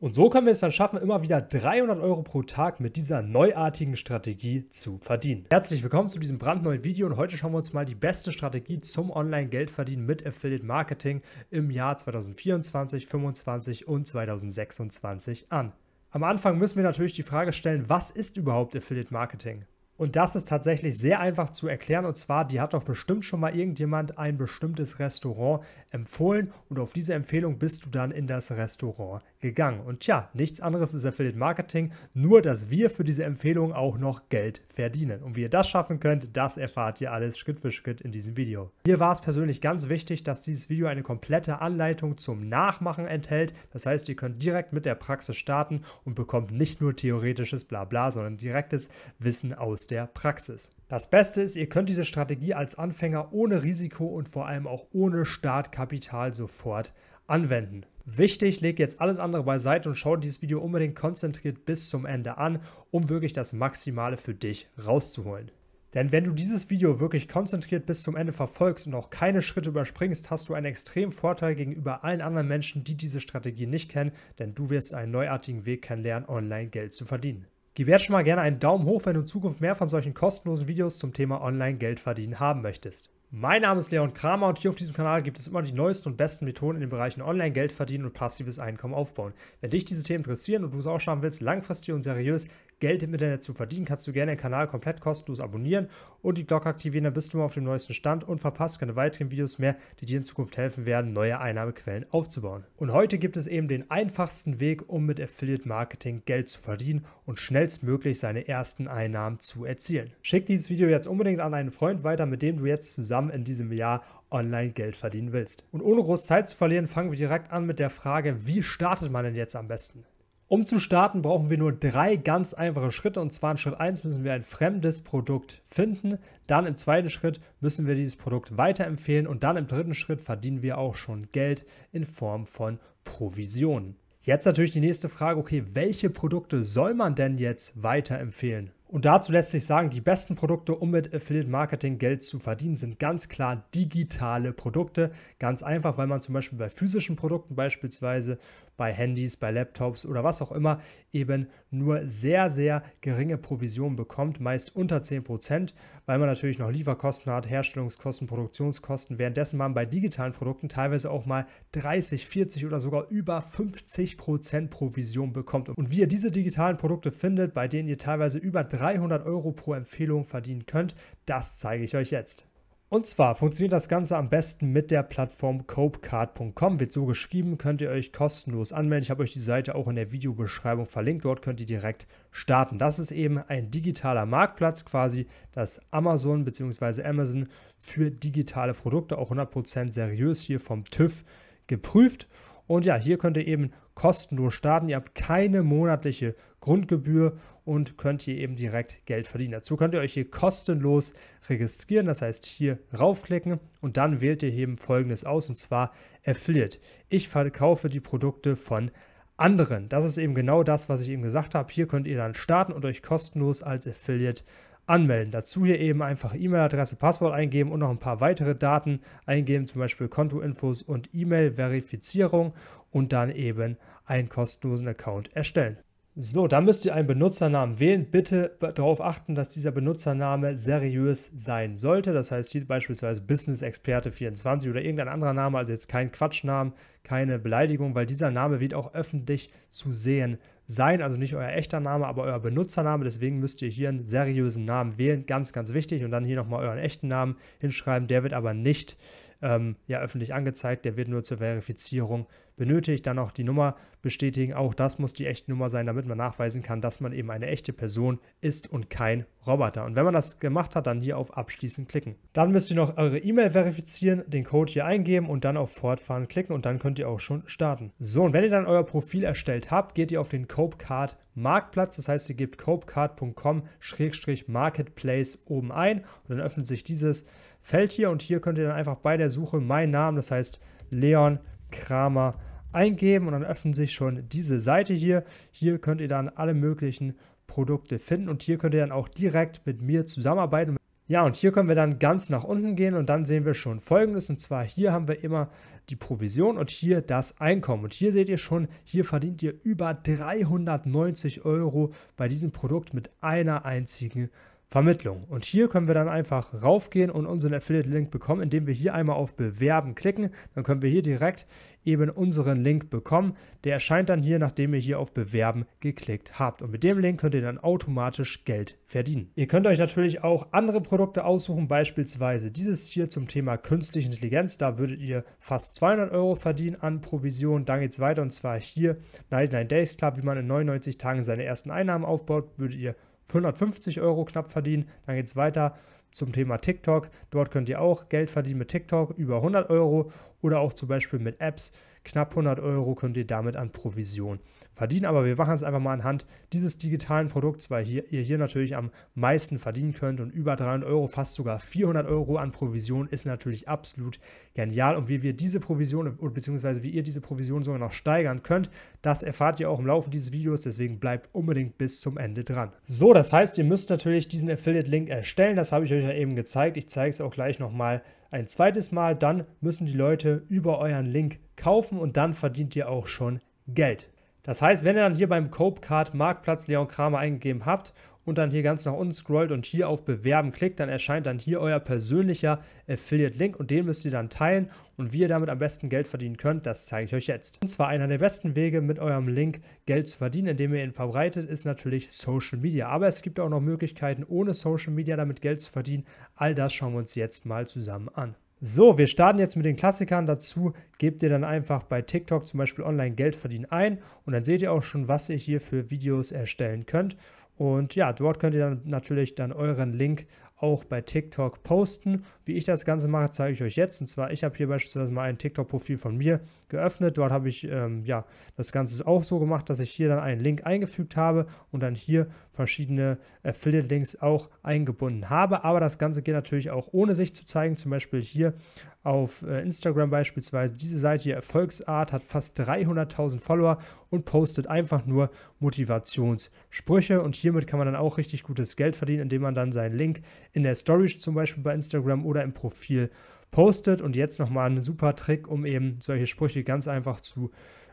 Und so können wir es dann schaffen, immer wieder 300 Euro pro Tag mit dieser neuartigen Strategie zu verdienen. Herzlich willkommen zu diesem brandneuen Video und heute schauen wir uns mal die beste Strategie zum Online-Geldverdienen mit Affiliate Marketing im Jahr 2024, 2025 und 2026 an. Am Anfang müssen wir natürlich die Frage stellen, was ist überhaupt Affiliate Marketing? Und das ist tatsächlich sehr einfach zu erklären. Und zwar, die hat doch bestimmt schon mal irgendjemand ein bestimmtes Restaurant empfohlen und auf diese Empfehlung bist du dann in das Restaurant gegangen. Und tja, nichts anderes ist Affiliate Marketing, nur dass wir für diese Empfehlung auch noch Geld verdienen. Und wie ihr das schaffen könnt, das erfahrt ihr alles Schritt für Schritt in diesem Video. Mir war es persönlich ganz wichtig, dass dieses Video eine komplette Anleitung zum Nachmachen enthält. Das heißt, ihr könnt direkt mit der Praxis starten und bekommt nicht nur theoretisches Blabla, sondern direktes Wissen aus der Praxis. Das Beste ist, ihr könnt diese Strategie als Anfänger ohne Risiko und vor allem auch ohne Startkapital sofort anwenden. Wichtig, leg jetzt alles andere beiseite und schaut dieses Video unbedingt konzentriert bis zum Ende an, um wirklich das Maximale für dich rauszuholen. Denn wenn du dieses Video wirklich konzentriert bis zum Ende verfolgst und auch keine Schritte überspringst, hast du einen extremen Vorteil gegenüber allen anderen Menschen, die diese Strategie nicht kennen, denn du wirst einen neuartigen Weg kennenlernen, online Geld zu verdienen. Gib jetzt schon mal gerne einen Daumen hoch, wenn du in Zukunft mehr von solchen kostenlosen Videos zum Thema Online-Geld verdienen haben möchtest. Mein Name ist Leon Kramer und hier auf diesem Kanal gibt es immer die neuesten und besten Methoden in den Bereichen Online, Geld verdienen und passives Einkommen aufbauen. Wenn dich diese Themen interessieren und du es auch schaffen willst, langfristig und seriös Geld im Internet zu verdienen, kannst du gerne den Kanal komplett kostenlos abonnieren und die Glocke aktivieren, dann bist du immer auf dem neuesten Stand und verpasst keine weiteren Videos mehr, die dir in Zukunft helfen werden, neue Einnahmequellen aufzubauen. Und heute gibt es eben den einfachsten Weg, um mit Affiliate Marketing Geld zu verdienen und schnellstmöglich seine ersten Einnahmen zu erzielen. Schick dieses Video jetzt unbedingt an einen Freund weiter, mit dem du jetzt zusammen in diesem Jahr online Geld verdienen willst. Und ohne groß Zeit zu verlieren, fangen wir direkt an mit der Frage, wie startet man denn jetzt am besten? Um zu starten, brauchen wir nur drei ganz einfache Schritte. Und zwar in Schritt 1 müssen wir ein fremdes Produkt finden. Dann im zweiten Schritt müssen wir dieses Produkt weiterempfehlen. Und dann im dritten Schritt verdienen wir auch schon Geld in Form von Provisionen. Jetzt natürlich die nächste Frage, okay, welche Produkte soll man denn jetzt weiterempfehlen? Und dazu lässt sich sagen, die besten Produkte, um mit Affiliate Marketing Geld zu verdienen, sind ganz klar digitale Produkte. Ganz einfach, weil man zum Beispiel bei physischen Produkten, beispielsweise bei Handys, bei Laptops oder was auch immer, eben nur sehr, sehr geringe Provisionen bekommt, meist unter 10%, weil man natürlich noch Lieferkosten hat, Herstellungskosten, Produktionskosten, währenddessen man bei digitalen Produkten teilweise auch mal 30, 40 oder sogar über 50% Provision bekommt. Und wie ihr diese digitalen Produkte findet, bei denen ihr teilweise über 30 300 Euro pro Empfehlung verdienen könnt, das zeige ich euch jetzt. Und zwar funktioniert das Ganze am besten mit der Plattform copecard.com. Wird so geschrieben, könnt ihr euch kostenlos anmelden. Ich habe euch die Seite auch in der Videobeschreibung verlinkt. Dort könnt ihr direkt starten. Das ist eben ein digitaler Marktplatz, quasi das Amazon bzw. Amazon für digitale Produkte, auch 100% seriös hier vom TÜV geprüft. Und ja, hier könnt ihr eben kostenlos starten. Ihr habt keine monatliche Grundgebühr und könnt hier eben direkt Geld verdienen. Dazu könnt ihr euch hier kostenlos registrieren, das heißt hier raufklicken und dann wählt ihr eben folgendes aus und zwar Affiliate. Ich verkaufe die Produkte von anderen. Das ist eben genau das, was ich eben gesagt habe. Hier könnt ihr dann starten und euch kostenlos als Affiliate anmelden. Dazu hier eben einfach E-Mail-Adresse, Passwort eingeben und noch ein paar weitere Daten eingeben, zum Beispiel Kontoinfos und E-Mail-Verifizierung und dann eben einen kostenlosen Account erstellen. So, dann müsst ihr einen Benutzernamen wählen. Bitte darauf achten, dass dieser Benutzername seriös sein sollte. Das heißt hier beispielsweise Business Experte 24 oder irgendein anderer Name, also jetzt kein Quatschnamen, keine Beleidigung, weil dieser Name wird auch öffentlich zu sehen sein, also nicht euer echter Name, aber euer Benutzername. Deswegen müsst ihr hier einen seriösen Namen wählen, ganz, ganz wichtig. Und dann hier nochmal euren echten Namen hinschreiben. Der wird aber nicht ähm, ja öffentlich angezeigt. Der wird nur zur Verifizierung benötigt. Dann auch die Nummer bestätigen. Auch das muss die echte Nummer sein, damit man nachweisen kann, dass man eben eine echte Person ist und kein Roboter. Und wenn man das gemacht hat, dann hier auf Abschließen klicken. Dann müsst ihr noch eure E-Mail verifizieren, den Code hier eingeben und dann auf Fortfahren klicken und dann könnt ihr auch schon starten. So, und wenn ihr dann euer Profil erstellt habt, geht ihr auf den Copecard Marktplatz. Das heißt, ihr gebt copecard.com-marketplace oben ein und dann öffnet sich dieses Feld hier und hier könnt ihr dann einfach bei der Suche meinen Namen, das heißt Leon Kramer, eingeben und dann öffnet sich schon diese Seite hier. Hier könnt ihr dann alle möglichen Produkte finden und hier könnt ihr dann auch direkt mit mir zusammenarbeiten. Ja, und hier können wir dann ganz nach unten gehen und dann sehen wir schon Folgendes. Und zwar hier haben wir immer die Provision und hier das Einkommen. Und hier seht ihr schon, hier verdient ihr über 390 Euro bei diesem Produkt mit einer einzigen Vermittlung. Und hier können wir dann einfach raufgehen und unseren Affiliate-Link bekommen, indem wir hier einmal auf Bewerben klicken. Dann können wir hier direkt eben unseren Link bekommen. Der erscheint dann hier, nachdem ihr hier auf Bewerben geklickt habt. Und mit dem Link könnt ihr dann automatisch Geld verdienen. Ihr könnt euch natürlich auch andere Produkte aussuchen, beispielsweise dieses hier zum Thema künstliche Intelligenz. Da würdet ihr fast 200 Euro verdienen an Provision. Dann geht es weiter und zwar hier 99 Days Club, wie man in 99 Tagen seine ersten Einnahmen aufbaut, würdet ihr 450 Euro knapp verdienen. Dann geht es weiter zum Thema TikTok. Dort könnt ihr auch Geld verdienen mit TikTok über 100 Euro oder auch zum Beispiel mit Apps Knapp 100 Euro könnt ihr damit an Provision verdienen. Aber wir machen es einfach mal anhand dieses digitalen Produkts, weil hier, ihr hier natürlich am meisten verdienen könnt und über 300 Euro, fast sogar 400 Euro an Provision ist natürlich absolut genial. Und wie wir diese Provision beziehungsweise wie ihr diese Provision sogar noch steigern könnt, das erfahrt ihr auch im Laufe dieses Videos. Deswegen bleibt unbedingt bis zum Ende dran. So, das heißt, ihr müsst natürlich diesen Affiliate-Link erstellen. Das habe ich euch ja eben gezeigt. Ich zeige es auch gleich nochmal mal ein zweites Mal, dann müssen die Leute über euren Link kaufen und dann verdient ihr auch schon Geld. Das heißt, wenn ihr dann hier beim Copecard Marktplatz Leon Kramer eingegeben habt und dann hier ganz nach unten scrollt und hier auf Bewerben klickt, dann erscheint dann hier euer persönlicher Affiliate-Link und den müsst ihr dann teilen und wie ihr damit am besten Geld verdienen könnt, das zeige ich euch jetzt. Und zwar einer der besten Wege mit eurem Link Geld zu verdienen, indem ihr ihn verbreitet, ist natürlich Social Media. Aber es gibt auch noch Möglichkeiten, ohne Social Media damit Geld zu verdienen. All das schauen wir uns jetzt mal zusammen an. So, wir starten jetzt mit den Klassikern. Dazu gebt ihr dann einfach bei TikTok zum Beispiel online Geld verdienen ein und dann seht ihr auch schon, was ihr hier für Videos erstellen könnt. Und ja, dort könnt ihr dann natürlich dann euren Link auch bei TikTok posten. Wie ich das Ganze mache, zeige ich euch jetzt. Und zwar, ich habe hier beispielsweise mal ein TikTok-Profil von mir geöffnet. Dort habe ich ähm, ja, das Ganze auch so gemacht, dass ich hier dann einen Link eingefügt habe und dann hier verschiedene Affiliate-Links auch eingebunden habe. Aber das Ganze geht natürlich auch ohne sich zu zeigen. Zum Beispiel hier auf äh, Instagram beispielsweise. Diese Seite hier, Erfolgsart, hat fast 300.000 Follower und postet einfach nur Motivationssprüche. Und hiermit kann man dann auch richtig gutes Geld verdienen, indem man dann seinen Link in der Story zum Beispiel bei Instagram oder im Profil postet. Und jetzt nochmal ein super Trick, um eben solche Sprüche ganz einfach zu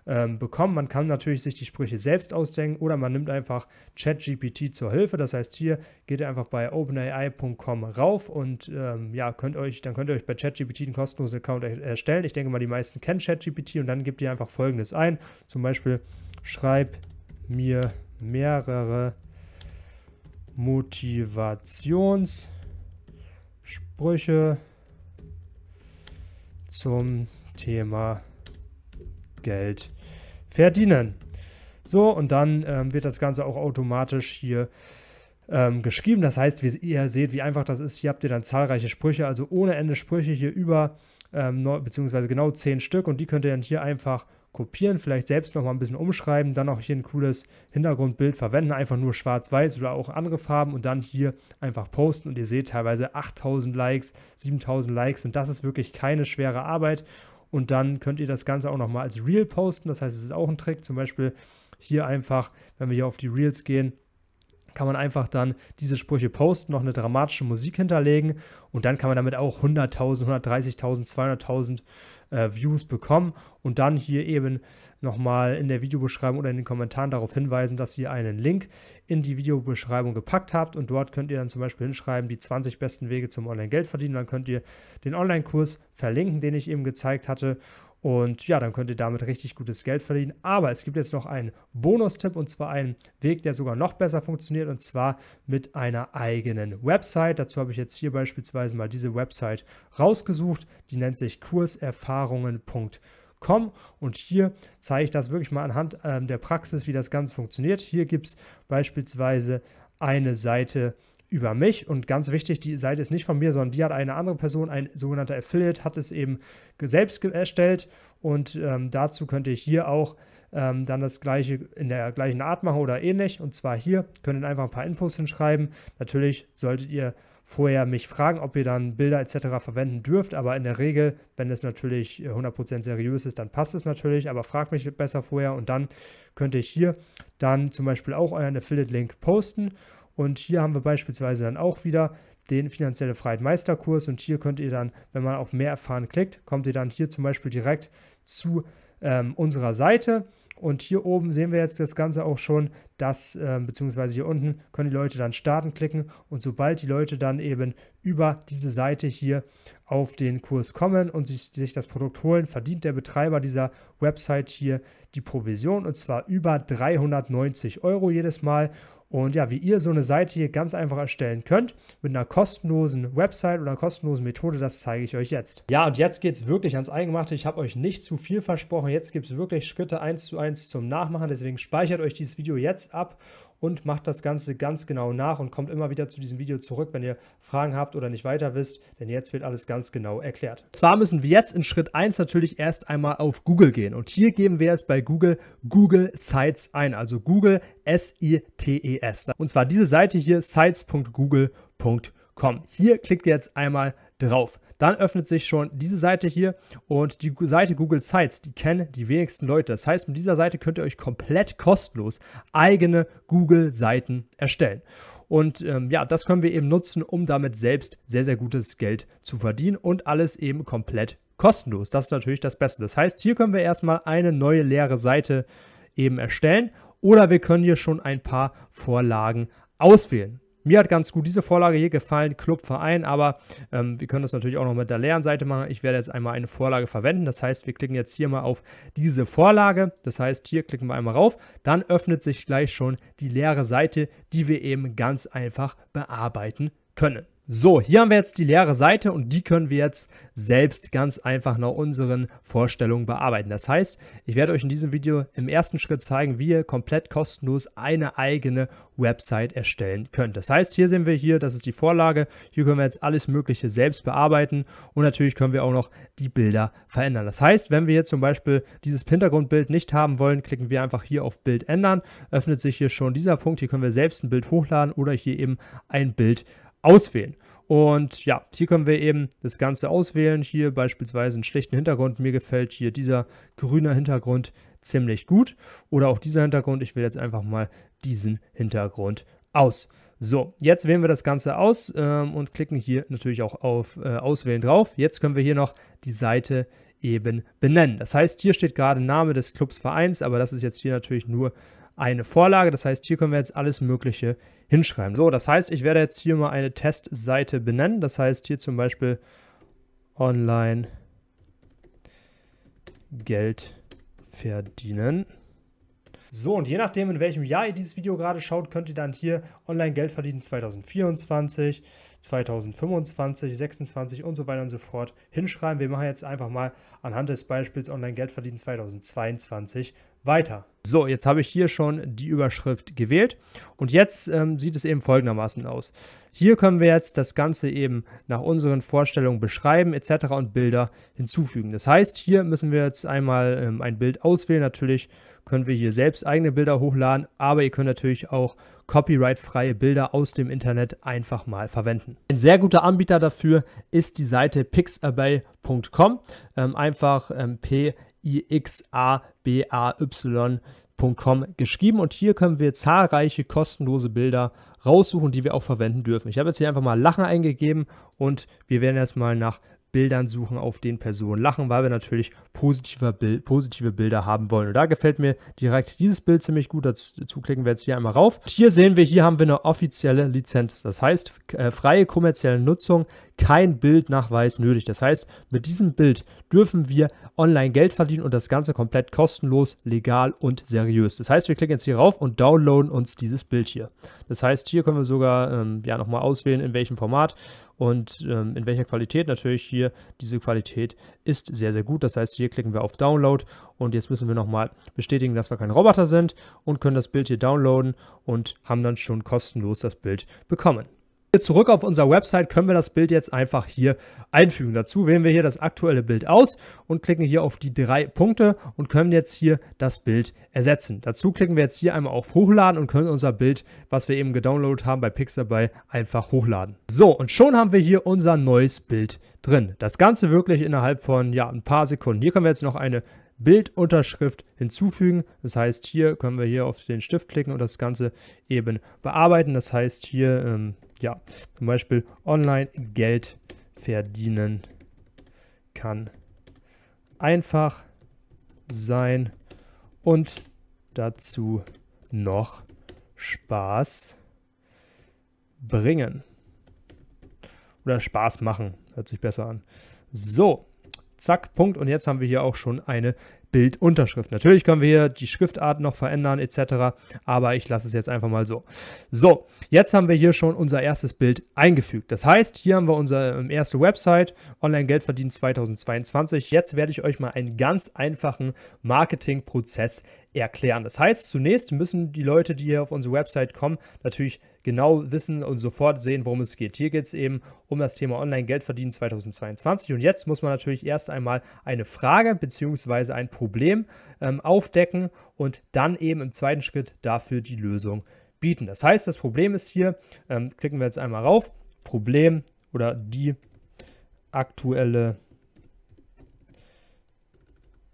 ähm, bekommen. Man kann natürlich sich die Sprüche selbst ausdenken oder man nimmt einfach ChatGPT zur Hilfe. Das heißt, hier geht ihr einfach bei openai.com rauf und ähm, ja, könnt euch, dann könnt ihr euch bei ChatGPT einen kostenlosen Account erstellen. Ich denke mal, die meisten kennen ChatGPT und dann gebt ihr einfach folgendes ein. Zum Beispiel schreib mir mehrere Motivationssprüche zum Thema Geld verdienen. So, und dann ähm, wird das Ganze auch automatisch hier ähm, geschrieben. Das heißt, wie ihr seht, wie einfach das ist. Hier habt ihr dann zahlreiche Sprüche, also ohne Ende Sprüche hier über, ähm, beziehungsweise genau zehn Stück. Und die könnt ihr dann hier einfach kopieren, vielleicht selbst noch mal ein bisschen umschreiben, dann auch hier ein cooles Hintergrundbild verwenden, einfach nur schwarz-weiß oder auch andere Farben und dann hier einfach posten und ihr seht teilweise 8000 Likes, 7000 Likes und das ist wirklich keine schwere Arbeit und dann könnt ihr das Ganze auch noch mal als Reel posten, das heißt, es ist auch ein Trick, zum Beispiel hier einfach, wenn wir hier auf die Reels gehen, kann man einfach dann diese Sprüche posten, noch eine dramatische Musik hinterlegen und dann kann man damit auch 100.000, 130.000, 200.000 äh, Views bekommen und dann hier eben nochmal in der Videobeschreibung oder in den Kommentaren darauf hinweisen, dass ihr einen Link in die Videobeschreibung gepackt habt und dort könnt ihr dann zum Beispiel hinschreiben, die 20 besten Wege zum Online-Geld verdienen. Dann könnt ihr den Online-Kurs verlinken, den ich eben gezeigt hatte und ja, dann könnt ihr damit richtig gutes Geld verdienen. Aber es gibt jetzt noch einen Bonustipp und zwar einen Weg, der sogar noch besser funktioniert und zwar mit einer eigenen Website. Dazu habe ich jetzt hier beispielsweise mal diese Website rausgesucht. Die nennt sich kurserfahrungen.com und hier zeige ich das wirklich mal anhand äh, der Praxis, wie das Ganze funktioniert. Hier gibt es beispielsweise eine Seite, über mich und ganz wichtig, die Seite ist nicht von mir, sondern die hat eine andere Person, ein sogenannter Affiliate, hat es eben selbst erstellt und ähm, dazu könnte ich hier auch ähm, dann das gleiche in der gleichen Art machen oder ähnlich und zwar hier könnt ihr einfach ein paar Infos hinschreiben. Natürlich solltet ihr vorher mich fragen, ob ihr dann Bilder etc. verwenden dürft, aber in der Regel, wenn es natürlich 100% seriös ist, dann passt es natürlich, aber fragt mich besser vorher und dann könnte ich hier dann zum Beispiel auch euren Affiliate-Link posten und hier haben wir beispielsweise dann auch wieder den finanzielle Freiheit Meisterkurs und hier könnt ihr dann, wenn man auf mehr erfahren klickt, kommt ihr dann hier zum Beispiel direkt zu ähm, unserer Seite. Und hier oben sehen wir jetzt das Ganze auch schon, dass, äh, beziehungsweise hier unten können die Leute dann starten klicken und sobald die Leute dann eben über diese Seite hier auf den Kurs kommen und sich, sich das Produkt holen, verdient der Betreiber dieser Website hier die Provision und zwar über 390 Euro jedes Mal und ja, wie ihr so eine Seite hier ganz einfach erstellen könnt, mit einer kostenlosen Website oder kostenlosen Methode, das zeige ich euch jetzt. Ja, und jetzt geht es wirklich ans Eingemachte. Ich habe euch nicht zu viel versprochen. Jetzt gibt es wirklich Schritte eins zu eins zum Nachmachen. Deswegen speichert euch dieses Video jetzt ab und macht das Ganze ganz genau nach und kommt immer wieder zu diesem Video zurück, wenn ihr Fragen habt oder nicht weiter wisst, denn jetzt wird alles ganz genau erklärt. Zwar müssen wir jetzt in Schritt 1 natürlich erst einmal auf Google gehen und hier geben wir jetzt bei Google Google Sites ein, also Google S-I-T-E-S. -E und zwar diese Seite hier, sites.google.com. Hier klickt ihr jetzt einmal drauf dann öffnet sich schon diese Seite hier und die Seite Google Sites, die kennen die wenigsten Leute. Das heißt, mit dieser Seite könnt ihr euch komplett kostenlos eigene Google-Seiten erstellen. Und ähm, ja, das können wir eben nutzen, um damit selbst sehr, sehr gutes Geld zu verdienen und alles eben komplett kostenlos. Das ist natürlich das Beste. Das heißt, hier können wir erstmal eine neue leere Seite eben erstellen oder wir können hier schon ein paar Vorlagen auswählen. Mir hat ganz gut diese Vorlage hier gefallen, Club, Verein, aber ähm, wir können das natürlich auch noch mit der leeren Seite machen. Ich werde jetzt einmal eine Vorlage verwenden. Das heißt, wir klicken jetzt hier mal auf diese Vorlage. Das heißt, hier klicken wir einmal rauf. Dann öffnet sich gleich schon die leere Seite, die wir eben ganz einfach bearbeiten können. So, hier haben wir jetzt die leere Seite und die können wir jetzt selbst ganz einfach nach unseren Vorstellungen bearbeiten. Das heißt, ich werde euch in diesem Video im ersten Schritt zeigen, wie ihr komplett kostenlos eine eigene Website erstellen könnt. Das heißt, hier sehen wir hier, das ist die Vorlage, hier können wir jetzt alles mögliche selbst bearbeiten und natürlich können wir auch noch die Bilder verändern. Das heißt, wenn wir jetzt zum Beispiel dieses Hintergrundbild nicht haben wollen, klicken wir einfach hier auf Bild ändern, öffnet sich hier schon dieser Punkt, hier können wir selbst ein Bild hochladen oder hier eben ein Bild verändern auswählen. Und ja, hier können wir eben das Ganze auswählen. Hier beispielsweise einen schlechten Hintergrund. Mir gefällt hier dieser grüne Hintergrund ziemlich gut. Oder auch dieser Hintergrund. Ich will jetzt einfach mal diesen Hintergrund aus. So, jetzt wählen wir das Ganze aus ähm, und klicken hier natürlich auch auf äh, Auswählen drauf. Jetzt können wir hier noch die Seite eben benennen. Das heißt, hier steht gerade Name des Clubs, Vereins, aber das ist jetzt hier natürlich nur eine Vorlage. Das heißt, hier können wir jetzt alles Mögliche hinschreiben. So, das heißt, ich werde jetzt hier mal eine Testseite benennen. Das heißt, hier zum Beispiel online Geld verdienen. So, und je nachdem, in welchem Jahr ihr dieses Video gerade schaut, könnt ihr dann hier online Geld verdienen 2024, 2025, 26 und so weiter und so fort hinschreiben. Wir machen jetzt einfach mal anhand des Beispiels online Geld verdienen 2022 weiter. So, jetzt habe ich hier schon die Überschrift gewählt und jetzt ähm, sieht es eben folgendermaßen aus. Hier können wir jetzt das Ganze eben nach unseren Vorstellungen beschreiben etc. und Bilder hinzufügen. Das heißt, hier müssen wir jetzt einmal ähm, ein Bild auswählen. Natürlich können wir hier selbst eigene Bilder hochladen, aber ihr könnt natürlich auch copyright-freie Bilder aus dem Internet einfach mal verwenden. Ein sehr guter Anbieter dafür ist die Seite pixabay.com. Ähm, einfach ähm, p ixaby.com geschrieben und hier können wir zahlreiche kostenlose Bilder raussuchen, die wir auch verwenden dürfen. Ich habe jetzt hier einfach mal Lachen eingegeben und wir werden jetzt mal nach Bildern suchen, auf denen Personen lachen, weil wir natürlich positive, Bild, positive Bilder haben wollen. Und da gefällt mir direkt dieses Bild ziemlich gut. Dazu klicken wir jetzt hier einmal rauf. Hier sehen wir, hier haben wir eine offizielle Lizenz. Das heißt, äh, freie kommerzielle Nutzung kein Bildnachweis nötig. Das heißt, mit diesem Bild dürfen wir online Geld verdienen und das Ganze komplett kostenlos, legal und seriös. Das heißt, wir klicken jetzt hier rauf und downloaden uns dieses Bild hier. Das heißt, hier können wir sogar ähm, ja, nochmal auswählen, in welchem Format und ähm, in welcher Qualität. Natürlich hier, diese Qualität ist sehr, sehr gut. Das heißt, hier klicken wir auf Download und jetzt müssen wir nochmal bestätigen, dass wir kein Roboter sind und können das Bild hier downloaden und haben dann schon kostenlos das Bild bekommen zurück auf unserer Website können wir das Bild jetzt einfach hier einfügen. Dazu wählen wir hier das aktuelle Bild aus und klicken hier auf die drei Punkte und können jetzt hier das Bild ersetzen. Dazu klicken wir jetzt hier einmal auf Hochladen und können unser Bild, was wir eben gedownloadet haben bei Pixabay, einfach hochladen. So, und schon haben wir hier unser neues Bild drin. Das Ganze wirklich innerhalb von ja, ein paar Sekunden. Hier können wir jetzt noch eine Bildunterschrift hinzufügen. Das heißt, hier können wir hier auf den Stift klicken und das Ganze eben bearbeiten. Das heißt, hier ähm, ja, zum Beispiel online Geld verdienen kann. Einfach sein und dazu noch Spaß bringen. Oder Spaß machen, hört sich besser an. So, zack, Punkt. Und jetzt haben wir hier auch schon eine Bildunterschrift. Natürlich können wir hier die Schriftart noch verändern etc., aber ich lasse es jetzt einfach mal so. So, jetzt haben wir hier schon unser erstes Bild eingefügt. Das heißt, hier haben wir unsere ähm, erste Website, Online Geld verdienen 2022. Jetzt werde ich euch mal einen ganz einfachen Marketingprozess erklären erklären. Das heißt, zunächst müssen die Leute, die hier auf unsere Website kommen, natürlich genau wissen und sofort sehen, worum es geht. Hier geht es eben um das Thema Online-Geld verdienen 2022. Und jetzt muss man natürlich erst einmal eine Frage bzw. ein Problem ähm, aufdecken und dann eben im zweiten Schritt dafür die Lösung bieten. Das heißt, das Problem ist hier, ähm, klicken wir jetzt einmal rauf, Problem oder die aktuelle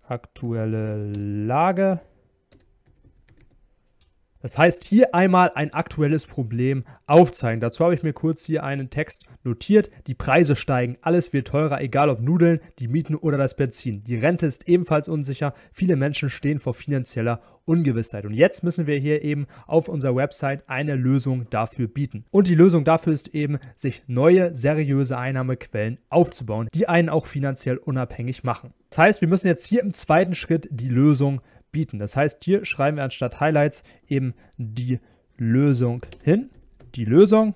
aktuelle Lage das heißt, hier einmal ein aktuelles Problem aufzeigen. Dazu habe ich mir kurz hier einen Text notiert. Die Preise steigen, alles wird teurer, egal ob Nudeln, die Mieten oder das Benzin. Die Rente ist ebenfalls unsicher. Viele Menschen stehen vor finanzieller Ungewissheit. Und jetzt müssen wir hier eben auf unserer Website eine Lösung dafür bieten. Und die Lösung dafür ist eben, sich neue, seriöse Einnahmequellen aufzubauen, die einen auch finanziell unabhängig machen. Das heißt, wir müssen jetzt hier im zweiten Schritt die Lösung bieten. Das heißt, hier schreiben wir anstatt Highlights eben die Lösung hin. Die Lösung.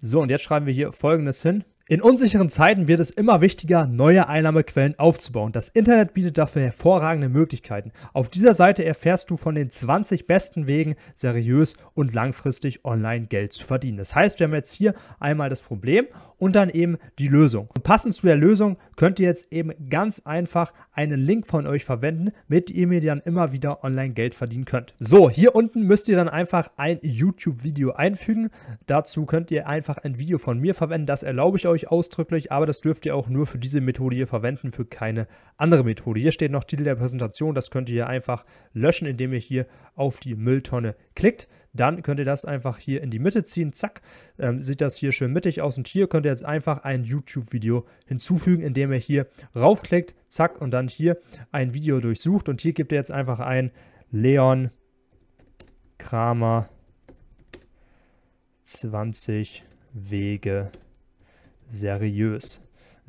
So, und jetzt schreiben wir hier folgendes hin. In unsicheren Zeiten wird es immer wichtiger, neue Einnahmequellen aufzubauen. Das Internet bietet dafür hervorragende Möglichkeiten. Auf dieser Seite erfährst du von den 20 besten Wegen, seriös und langfristig online Geld zu verdienen. Das heißt, wir haben jetzt hier einmal das Problem und dann eben die Lösung. Und passend zu der Lösung könnt ihr jetzt eben ganz einfach einen Link von euch verwenden, mit dem ihr dann immer wieder online Geld verdienen könnt. So, hier unten müsst ihr dann einfach ein YouTube-Video einfügen. Dazu könnt ihr einfach ein Video von mir verwenden. Das erlaube ich euch ausdrücklich, aber das dürft ihr auch nur für diese Methode hier verwenden, für keine andere Methode. Hier steht noch Titel der Präsentation. Das könnt ihr hier einfach löschen, indem ihr hier auf die Mülltonne klickt, dann könnt ihr das einfach hier in die Mitte ziehen. Zack, ähm, sieht das hier schön mittig aus. Und hier könnt ihr jetzt einfach ein YouTube-Video hinzufügen, indem ihr hier raufklickt, zack, und dann hier ein Video durchsucht. Und hier gebt ihr jetzt einfach ein Leon Kramer 20 Wege seriös.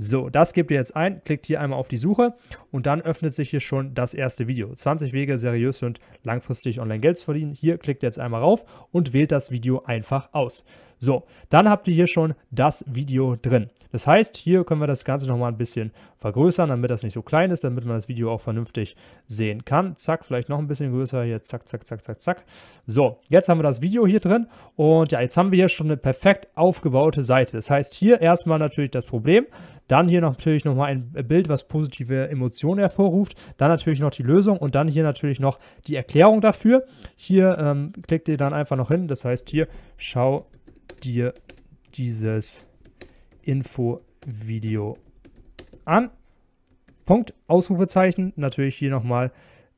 So, das gebt ihr jetzt ein, klickt hier einmal auf die Suche und dann öffnet sich hier schon das erste Video. 20 Wege seriös und langfristig online Geld zu verdienen. Hier klickt ihr jetzt einmal rauf und wählt das Video einfach aus. So, dann habt ihr hier schon das Video drin. Das heißt, hier können wir das Ganze nochmal ein bisschen vergrößern, damit das nicht so klein ist, damit man das Video auch vernünftig sehen kann. Zack, vielleicht noch ein bisschen größer hier. Zack, zack, zack, zack, zack. So, jetzt haben wir das Video hier drin und ja, jetzt haben wir hier schon eine perfekt aufgebaute Seite. Das heißt, hier erstmal natürlich das Problem, dann hier natürlich nochmal ein Bild, was positive Emotionen hervorruft, dann natürlich noch die Lösung und dann hier natürlich noch die Erklärung dafür. Hier ähm, klickt ihr dann einfach noch hin, das heißt hier, schau dir dieses Info-Video an. Punkt, Ausrufezeichen, natürlich hier nochmal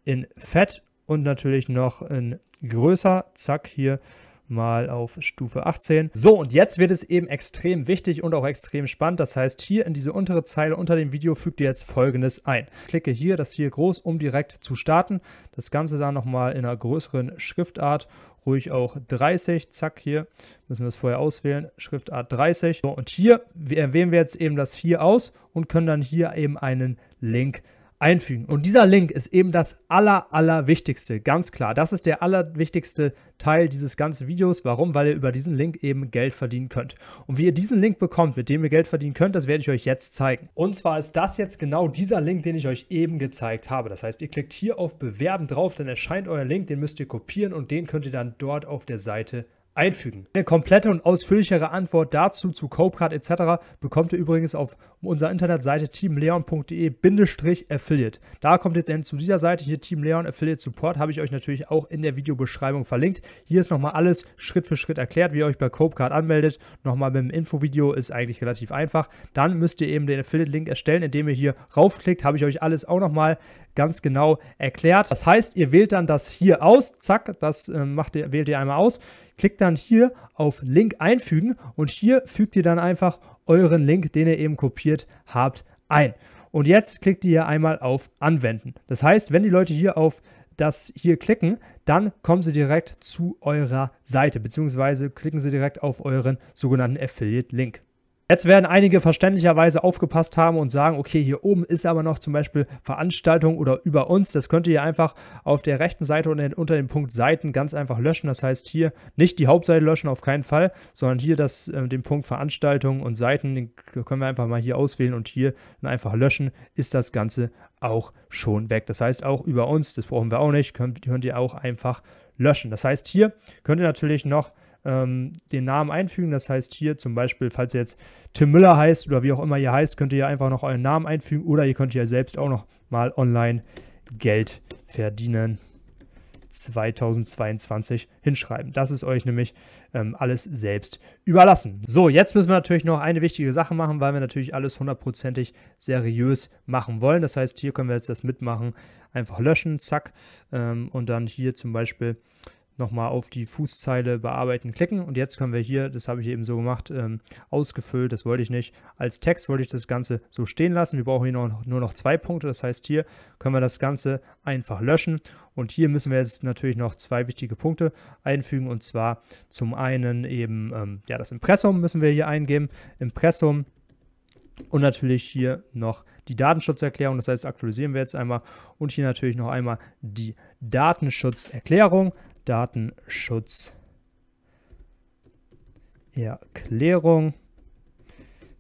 in Fett und natürlich noch in größer, zack, hier mal auf Stufe 18. So, und jetzt wird es eben extrem wichtig und auch extrem spannend. Das heißt, hier in diese untere Zeile unter dem Video fügt ihr jetzt folgendes ein. Klicke hier, das hier groß, um direkt zu starten. Das Ganze dann nochmal in einer größeren Schriftart, ruhig auch 30, zack hier, müssen wir es vorher auswählen, Schriftart 30. So, und hier wählen wir jetzt eben das hier aus und können dann hier eben einen Link einfügen. Und dieser Link ist eben das aller, aller wichtigste, ganz klar. Das ist der allerwichtigste Teil dieses ganzen Videos. Warum? Weil ihr über diesen Link eben Geld verdienen könnt. Und wie ihr diesen Link bekommt, mit dem ihr Geld verdienen könnt, das werde ich euch jetzt zeigen. Und zwar ist das jetzt genau dieser Link, den ich euch eben gezeigt habe. Das heißt, ihr klickt hier auf Bewerben drauf, dann erscheint euer Link, den müsst ihr kopieren und den könnt ihr dann dort auf der Seite einfügen. Eine komplette und ausführlichere Antwort dazu zu Copecard etc. bekommt ihr übrigens auf unserer Internetseite teamleon.de-affiliate. Da kommt ihr denn zu dieser Seite hier Team Leon Affiliate Support, habe ich euch natürlich auch in der Videobeschreibung verlinkt. Hier ist nochmal alles Schritt für Schritt erklärt, wie ihr euch bei Copecard anmeldet. Nochmal mit dem Infovideo ist eigentlich relativ einfach. Dann müsst ihr eben den Affiliate-Link erstellen, indem ihr hier raufklickt, habe ich euch alles auch nochmal ganz genau erklärt. Das heißt, ihr wählt dann das hier aus, zack, das ähm, macht ihr, wählt ihr einmal aus. Klickt dann hier auf Link einfügen und hier fügt ihr dann einfach euren Link, den ihr eben kopiert habt, ein. Und jetzt klickt ihr einmal auf Anwenden. Das heißt, wenn die Leute hier auf das hier klicken, dann kommen sie direkt zu eurer Seite, beziehungsweise klicken sie direkt auf euren sogenannten Affiliate-Link. Jetzt werden einige verständlicherweise aufgepasst haben und sagen, okay, hier oben ist aber noch zum Beispiel Veranstaltung oder über uns. Das könnt ihr einfach auf der rechten Seite unter dem Punkt Seiten ganz einfach löschen. Das heißt hier nicht die Hauptseite löschen, auf keinen Fall, sondern hier das, äh, den Punkt Veranstaltung und Seiten, den können wir einfach mal hier auswählen und hier einfach löschen, ist das Ganze auch schon weg. Das heißt auch über uns, das brauchen wir auch nicht, könnt, könnt ihr auch einfach löschen. Das heißt hier könnt ihr natürlich noch ähm, den Namen einfügen. Das heißt hier zum Beispiel, falls ihr jetzt Tim Müller heißt oder wie auch immer ihr heißt, könnt ihr ja einfach noch euren Namen einfügen oder ihr könnt ja selbst auch noch mal online Geld verdienen. 2022 hinschreiben. Das ist euch nämlich ähm, alles selbst überlassen. So, jetzt müssen wir natürlich noch eine wichtige Sache machen, weil wir natürlich alles hundertprozentig seriös machen wollen. Das heißt, hier können wir jetzt das mitmachen, einfach löschen, zack, ähm, und dann hier zum Beispiel nochmal auf die Fußzeile bearbeiten klicken und jetzt können wir hier, das habe ich eben so gemacht, ähm, ausgefüllt, das wollte ich nicht. Als Text wollte ich das Ganze so stehen lassen. Wir brauchen hier noch, nur noch zwei Punkte, das heißt hier können wir das Ganze einfach löschen und hier müssen wir jetzt natürlich noch zwei wichtige Punkte einfügen und zwar zum einen eben, ähm, ja das Impressum müssen wir hier eingeben, Impressum und natürlich hier noch die Datenschutzerklärung, das heißt aktualisieren wir jetzt einmal und hier natürlich noch einmal die Datenschutzerklärung. Datenschutzerklärung.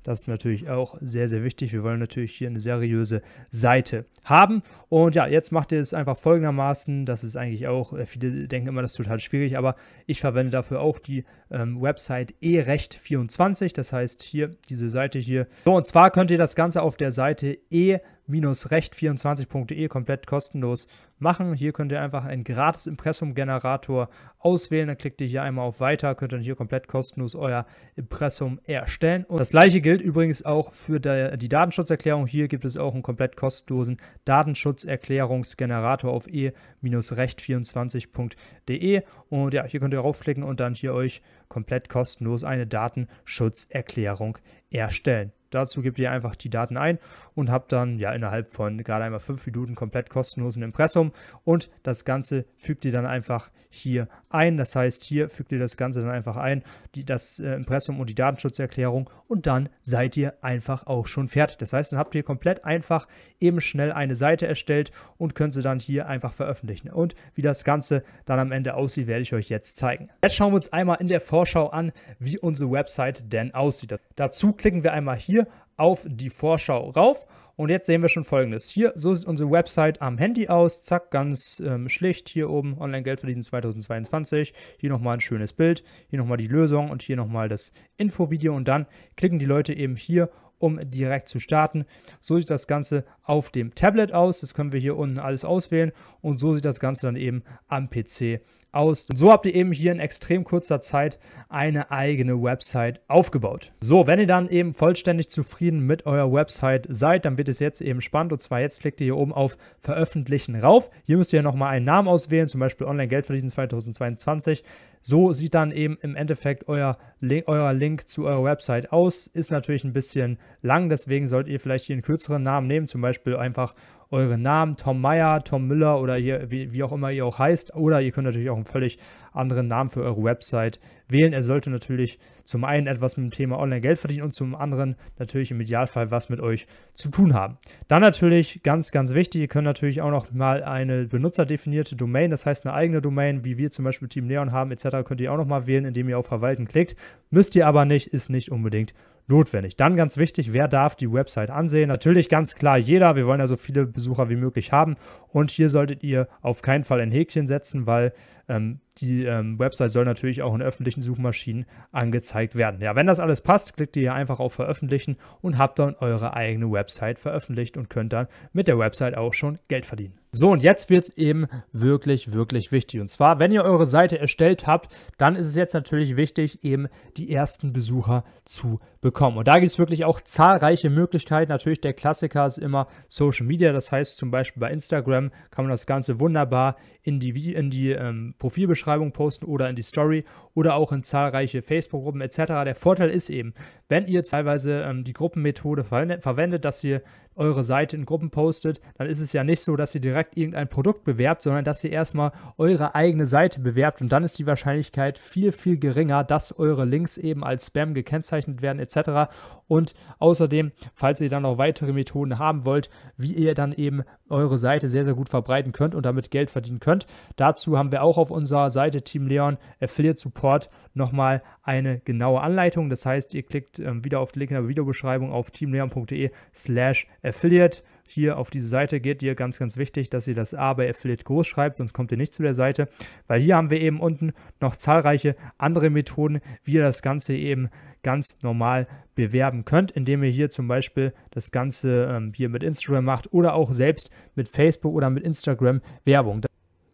Das ist natürlich auch sehr, sehr wichtig. Wir wollen natürlich hier eine seriöse Seite haben. Und ja, jetzt macht ihr es einfach folgendermaßen. Das ist eigentlich auch, äh, viele denken immer, das ist total schwierig, aber ich verwende dafür auch die ähm, Website erecht24. Das heißt hier, diese Seite hier. So, und zwar könnt ihr das Ganze auf der Seite e recht24.de komplett kostenlos machen. Hier könnt ihr einfach einen gratis Impressum-Generator auswählen. Dann klickt ihr hier einmal auf Weiter, könnt dann hier komplett kostenlos euer Impressum erstellen. Und das gleiche gilt übrigens auch für die Datenschutzerklärung. Hier gibt es auch einen komplett kostenlosen Datenschutzerklärungsgenerator auf e-recht24.de. Und ja, hier könnt ihr raufklicken und dann hier euch komplett kostenlos eine Datenschutzerklärung erstellen. Dazu gebt ihr einfach die Daten ein und habt dann ja innerhalb von gerade einmal fünf Minuten komplett kostenlosen Impressum und das Ganze fügt ihr dann einfach hier ein. Das heißt, hier fügt ihr das Ganze dann einfach ein, die, das äh, Impressum und die Datenschutzerklärung und dann seid ihr einfach auch schon fertig. Das heißt, dann habt ihr komplett einfach eben schnell eine Seite erstellt und könnt sie dann hier einfach veröffentlichen. Und wie das Ganze dann am Ende aussieht, werde ich euch jetzt zeigen. Jetzt schauen wir uns einmal in der Vorschau an, wie unsere Website denn aussieht. Dazu klicken wir einmal hier auf die Vorschau rauf und jetzt sehen wir schon folgendes. Hier, so sieht unsere Website am Handy aus. Zack, ganz ähm, schlicht hier oben. Online-Geld verdienen 2022. Hier nochmal ein schönes Bild. Hier nochmal die Lösung und hier nochmal das Infovideo. Und dann klicken die Leute eben hier um direkt zu starten. So sieht das Ganze auf dem Tablet aus. Das können wir hier unten alles auswählen. Und so sieht das Ganze dann eben am PC aus aus. Und so habt ihr eben hier in extrem kurzer Zeit eine eigene Website aufgebaut. So, wenn ihr dann eben vollständig zufrieden mit eurer Website seid, dann wird es jetzt eben spannend. Und zwar jetzt klickt ihr hier oben auf Veröffentlichen rauf. Hier müsst ihr ja nochmal einen Namen auswählen, zum Beispiel Online Geld verdienen 2022. So sieht dann eben im Endeffekt euer, Link, euer Link zu eurer Website aus. Ist natürlich ein bisschen lang, deswegen solltet ihr vielleicht hier einen kürzeren Namen nehmen, zum Beispiel einfach euren Namen, Tom Meyer, Tom Müller oder ihr, wie, wie auch immer ihr auch heißt. Oder ihr könnt natürlich auch einen völlig anderen Namen für eure Website wählen. Er sollte natürlich zum einen etwas mit dem Thema Online-Geld verdienen und zum anderen natürlich im Idealfall was mit euch zu tun haben. Dann natürlich ganz, ganz wichtig, ihr könnt natürlich auch noch mal eine benutzerdefinierte Domain, das heißt eine eigene Domain, wie wir zum Beispiel Team Neon haben etc., könnt ihr auch noch mal wählen, indem ihr auf Verwalten klickt. Müsst ihr aber nicht, ist nicht unbedingt notwendig. Dann ganz wichtig, wer darf die Website ansehen? Natürlich ganz klar jeder. Wir wollen ja so viele Besucher wie möglich haben. Und hier solltet ihr auf keinen Fall ein Häkchen setzen, weil ähm, die ähm, Website soll natürlich auch in öffentlichen Suchmaschinen angezeigt werden. Ja, wenn das alles passt, klickt ihr hier einfach auf Veröffentlichen und habt dann eure eigene Website veröffentlicht und könnt dann mit der Website auch schon Geld verdienen. So, und jetzt wird es eben wirklich, wirklich wichtig. Und zwar, wenn ihr eure Seite erstellt habt, dann ist es jetzt natürlich wichtig, eben die ersten Besucher zu bekommen. Und da gibt es wirklich auch zahlreiche Möglichkeiten. Natürlich, der Klassiker ist immer Social Media. Das heißt, zum Beispiel bei Instagram kann man das Ganze wunderbar in die, in die ähm, Profilbeschreibung posten oder in die Story oder auch in zahlreiche Facebook-Gruppen etc. Der Vorteil ist eben, wenn ihr teilweise ähm, die Gruppenmethode verwendet, verwendet, dass ihr eure Seite in Gruppen postet, dann ist es ja nicht so, dass ihr direkt direkt irgendein Produkt bewerbt, sondern dass ihr erstmal eure eigene Seite bewerbt und dann ist die Wahrscheinlichkeit viel, viel geringer, dass eure Links eben als Spam gekennzeichnet werden etc. Und außerdem, falls ihr dann noch weitere Methoden haben wollt, wie ihr dann eben eure Seite sehr, sehr gut verbreiten könnt und damit Geld verdienen könnt, dazu haben wir auch auf unserer Seite Team Leon Affiliate Support nochmal eine genaue Anleitung. Das heißt, ihr klickt ähm, wieder auf den Link in der Videobeschreibung auf teamleon.de slash affiliate. Hier auf diese Seite geht ihr ganz, ganz wichtig, dass ihr das A bei Affiliate groß schreibt, sonst kommt ihr nicht zu der Seite, weil hier haben wir eben unten noch zahlreiche andere Methoden, wie ihr das Ganze eben ganz normal bewerben könnt, indem ihr hier zum Beispiel das Ganze ähm, hier mit Instagram macht oder auch selbst mit Facebook oder mit Instagram Werbung.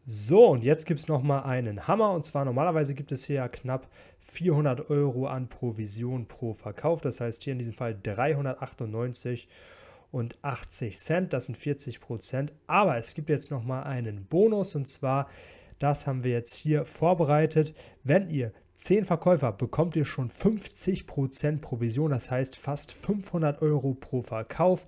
So, und jetzt gibt es nochmal einen Hammer. Und zwar normalerweise gibt es hier ja knapp 400 Euro an Provision pro Verkauf. Das heißt hier in diesem Fall 398 und 80 Cent. Das sind 40 Prozent. Aber es gibt jetzt nochmal einen Bonus. Und zwar, das haben wir jetzt hier vorbereitet. Wenn ihr 10 Verkäufer bekommt ihr schon 50% Prozent Provision, das heißt fast 500 Euro pro Verkauf.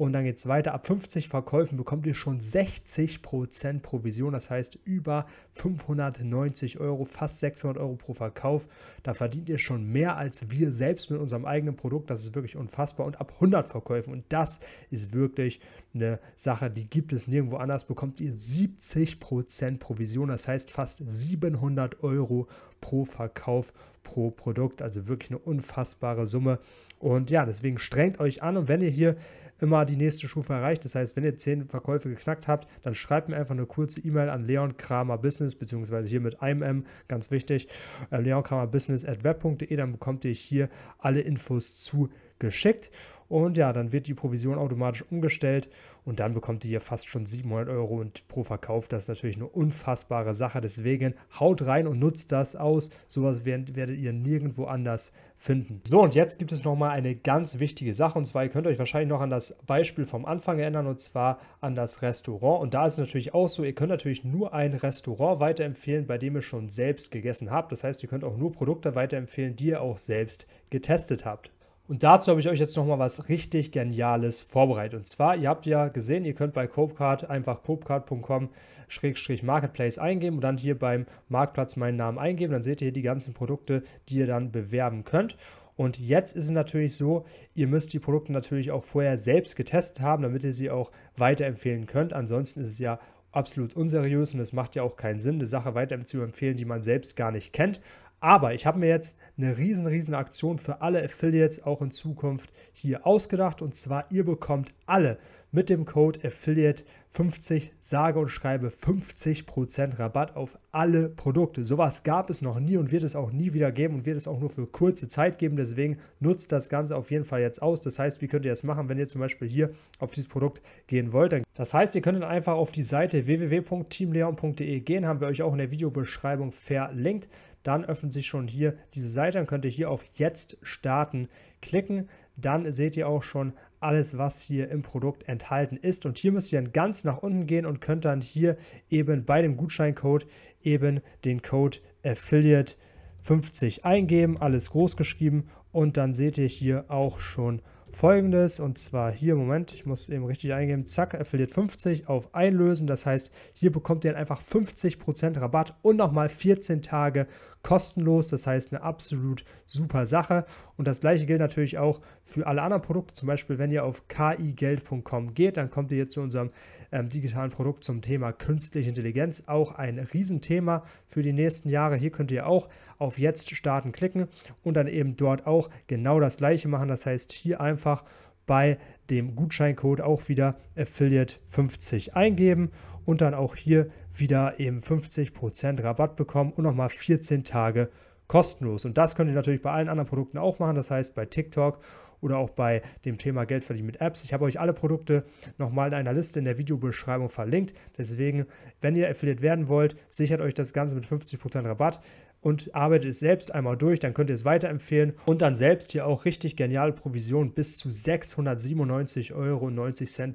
Und dann geht es weiter. Ab 50 Verkäufen bekommt ihr schon 60% Provision. Das heißt über 590 Euro, fast 600 Euro pro Verkauf. Da verdient ihr schon mehr als wir selbst mit unserem eigenen Produkt. Das ist wirklich unfassbar. Und ab 100 Verkäufen. Und das ist wirklich eine Sache, die gibt es nirgendwo anders. Bekommt ihr 70% Provision. Das heißt fast 700 Euro pro Verkauf pro Produkt. Also wirklich eine unfassbare Summe. Und ja, deswegen strengt euch an. Und wenn ihr hier immer die nächste Stufe erreicht. Das heißt, wenn ihr 10 Verkäufe geknackt habt, dann schreibt mir einfach eine kurze E-Mail an Leon Kramer Business, beziehungsweise hier mit einem M, ganz wichtig, äh, Leon Kramer Business at leonkramerbusiness.web.de, dann bekommt ihr hier alle Infos zugeschickt. Und ja, dann wird die Provision automatisch umgestellt und dann bekommt ihr hier fast schon 700 Euro und pro Verkauf. Das ist natürlich eine unfassbare Sache. Deswegen haut rein und nutzt das aus. Sowas werdet ihr nirgendwo anders finden. So, und jetzt gibt es nochmal eine ganz wichtige Sache. Und zwar, ihr könnt euch wahrscheinlich noch an das Beispiel vom Anfang erinnern, und zwar an das Restaurant. Und da ist es natürlich auch so, ihr könnt natürlich nur ein Restaurant weiterempfehlen, bei dem ihr schon selbst gegessen habt. Das heißt, ihr könnt auch nur Produkte weiterempfehlen, die ihr auch selbst getestet habt. Und dazu habe ich euch jetzt nochmal was richtig Geniales vorbereitet. Und zwar, ihr habt ja gesehen, ihr könnt bei Copecard einfach copecard.com-marketplace eingeben und dann hier beim Marktplatz meinen Namen eingeben. Dann seht ihr hier die ganzen Produkte, die ihr dann bewerben könnt. Und jetzt ist es natürlich so, ihr müsst die Produkte natürlich auch vorher selbst getestet haben, damit ihr sie auch weiterempfehlen könnt. Ansonsten ist es ja absolut unseriös und es macht ja auch keinen Sinn, eine Sache weiter zu empfehlen, die man selbst gar nicht kennt. Aber ich habe mir jetzt eine riesen, riesen Aktion für alle Affiliates auch in Zukunft hier ausgedacht. Und zwar, ihr bekommt alle mit dem Code Affiliate50, sage und schreibe 50% Rabatt auf alle Produkte. Sowas gab es noch nie und wird es auch nie wieder geben und wird es auch nur für kurze Zeit geben. Deswegen nutzt das Ganze auf jeden Fall jetzt aus. Das heißt, wie könnt ihr das machen, wenn ihr zum Beispiel hier auf dieses Produkt gehen wollt? Das heißt, ihr könnt dann einfach auf die Seite www.teamleon.de gehen, haben wir euch auch in der Videobeschreibung verlinkt dann öffnet sich schon hier diese Seite. Dann könnt ihr hier auf Jetzt starten klicken. Dann seht ihr auch schon alles, was hier im Produkt enthalten ist. Und hier müsst ihr dann ganz nach unten gehen und könnt dann hier eben bei dem Gutscheincode eben den Code Affiliate 50 eingeben, alles groß geschrieben und dann seht ihr hier auch schon folgendes und zwar hier, Moment, ich muss eben richtig eingeben, zack, Affiliate 50 auf Einlösen, das heißt, hier bekommt ihr dann einfach 50% Rabatt und nochmal 14 Tage kostenlos. Das heißt, eine absolut super Sache. Und das gleiche gilt natürlich auch für alle anderen Produkte. Zum Beispiel, wenn ihr auf kigeld.com geht, dann kommt ihr jetzt zu unserem ähm, digitalen Produkt zum Thema künstliche Intelligenz. Auch ein Riesenthema für die nächsten Jahre. Hier könnt ihr auch auf Jetzt starten klicken und dann eben dort auch genau das gleiche machen. Das heißt, hier einfach bei dem Gutscheincode auch wieder Affiliate50 eingeben und dann auch hier wieder eben 50% Rabatt bekommen und nochmal 14 Tage kostenlos. Und das könnt ihr natürlich bei allen anderen Produkten auch machen, das heißt bei TikTok oder auch bei dem Thema Geld verdienen mit Apps. Ich habe euch alle Produkte nochmal in einer Liste in der Videobeschreibung verlinkt. Deswegen, wenn ihr Affiliate werden wollt, sichert euch das Ganze mit 50% Rabatt und arbeitet es selbst einmal durch, dann könnt ihr es weiterempfehlen und dann selbst hier auch richtig geniale Provision bis zu 697,90 Euro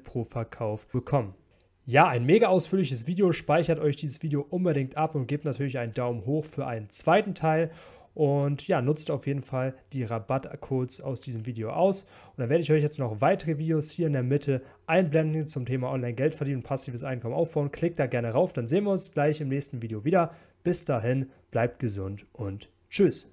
pro Verkauf bekommen. Ja, ein mega ausführliches Video, speichert euch dieses Video unbedingt ab und gebt natürlich einen Daumen hoch für einen zweiten Teil. Und ja, nutzt auf jeden Fall die Rabattcodes aus diesem Video aus. Und dann werde ich euch jetzt noch weitere Videos hier in der Mitte einblenden zum Thema Online-Geld verdienen und passives Einkommen aufbauen. Klickt da gerne rauf, dann sehen wir uns gleich im nächsten Video wieder. Bis dahin, bleibt gesund und tschüss.